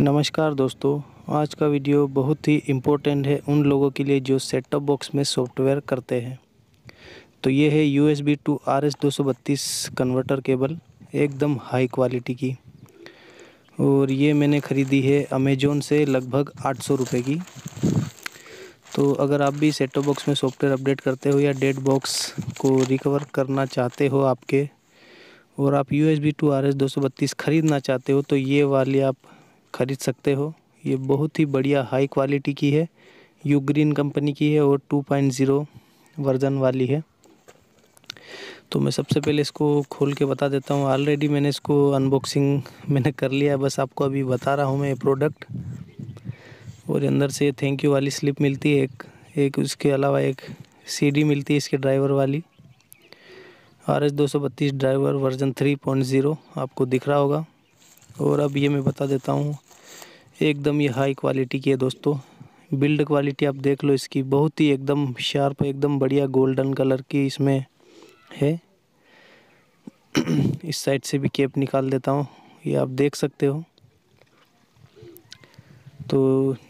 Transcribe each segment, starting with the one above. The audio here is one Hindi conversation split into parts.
नमस्कार दोस्तों आज का वीडियो बहुत ही इम्पोर्टेंट है उन लोगों के लिए जो सेट टॉप बॉक्स में सॉफ्टवेयर करते हैं तो ये है U S B to R S दो सौ बत्तीस कन्वर्टर केबल एकदम हाई क्वालिटी की और ये मैंने ख़रीदी है अमेजोन से लगभग आठ सौ रुपये की तो अगर आप भी सेट टॉप बॉक्स में सॉफ्टवेयर अपडेट करते हो या डेड बॉक्स को रिकवर करना चाहते हो आपके और आप U S B to R S दो सौ बत्तीस ख़रीदना चाहते हो तो ये वाली आप ख़रीद सकते हो ये बहुत ही बढ़िया हाई क्वालिटी की है यू ग्रीन कंपनी की है और 2.0 वर्जन वाली है तो मैं सबसे पहले इसको खोल के बता देता हूँ ऑलरेडी मैंने इसको अनबॉक्सिंग मैंने कर लिया है बस आपको अभी बता रहा हूँ मैं ये प्रोडक्ट और अंदर से थैंक यू वाली स्लिप मिलती है एक एक उसके अलावा एक सीडी मिलती है इसके ड्राइवर वाली आर एस दो सौ बत्तीस driver version three point zero आपको दिख रहा होगा और अब ये मैं बता देता हूँ एकदम ये हाई क्वालिटी की है दोस्तों बिल्ड क्वालिटी आप देख लो इसकी बहुत ही एकदम शार्प एकदम बढ़िया गोल्डन कलर की इसमें है इस साइड से भी केप निकाल देता हूँ ये आप देख सकते हो तो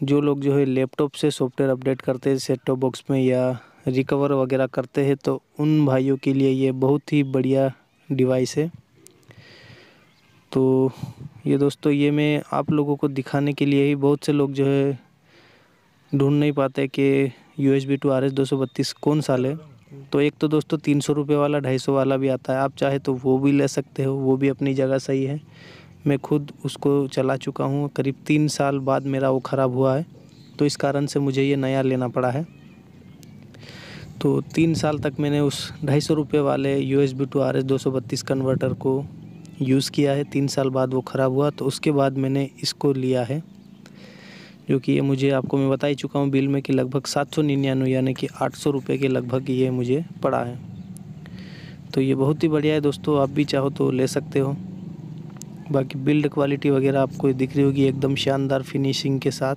जो लोग जो है लैपटॉप से सॉफ्टवेयर अपडेट करते हैं सेट टॉप बॉक्स में या रिकवर वगैरह करते हैं तो उन भाइयों के लिए ये बहुत ही बढ़िया डिवाइस है तो ये दोस्तों ये मैं आप लोगों को दिखाने के लिए ही बहुत से लोग जो है ढूंढ नहीं पाते कि U S B to R S दो सौ बत्तीस कौन सा ले तो एक तो दोस्तों तीन सौ रुपये वाला ढाई सौ वाला भी आता है आप चाहे तो वो भी ले सकते हो वो भी अपनी जगह सही है मैं खुद उसको चला चुका हूँ करीब तीन साल बाद मेरा वो ख़राब हुआ है तो इस कारण से मुझे ये नया लेना पड़ा है तो तीन साल तक मैंने उस ढाई सौ रुपये वाले U S B to R S दो सौ बत्तीस कन्वर्टर को यूज़ किया है तीन साल बाद वो ख़राब हुआ तो उसके बाद मैंने इसको लिया है जो कि ये मुझे आपको मैं बता ही चुका हूँ बिल में कि लगभग सात सौ निन्यानवे यानी कि आठ सौ रुपये के लगभग ये मुझे पड़ा है तो ये बहुत ही बढ़िया है दोस्तों आप भी चाहो तो ले सकते हो बाकी बिल्ड क्वालिटी वगैरह आपको दिख रही होगी एकदम शानदार फिनिशिंग के साथ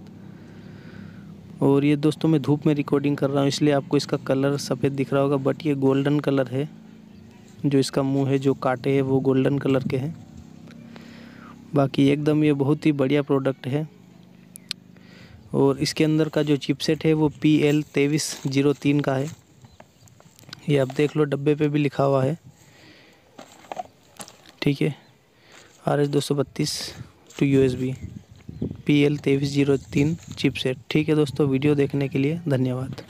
और ये दोस्तों मैं धूप में रिकॉर्डिंग कर रहा हूँ इसलिए आपको इसका कलर सफ़ेद दिख रहा होगा बट ये गोल्डन कलर है जो इसका मुंह है जो काटे है वो गोल्डन कलर के हैं बाकी एकदम ये बहुत ही बढ़िया प्रोडक्ट है और इसके अंदर का जो चिपसेट है वो पी एल तेईस जीरो तीन का है ये आप देख लो डब्बे पे भी लिखा हुआ है ठीक है आर एस दो सौ बत्तीस to U S B P L तेईस जीरो तीन चिपसेट ठीक है दोस्तों वीडियो देखने के लिए धन्यवाद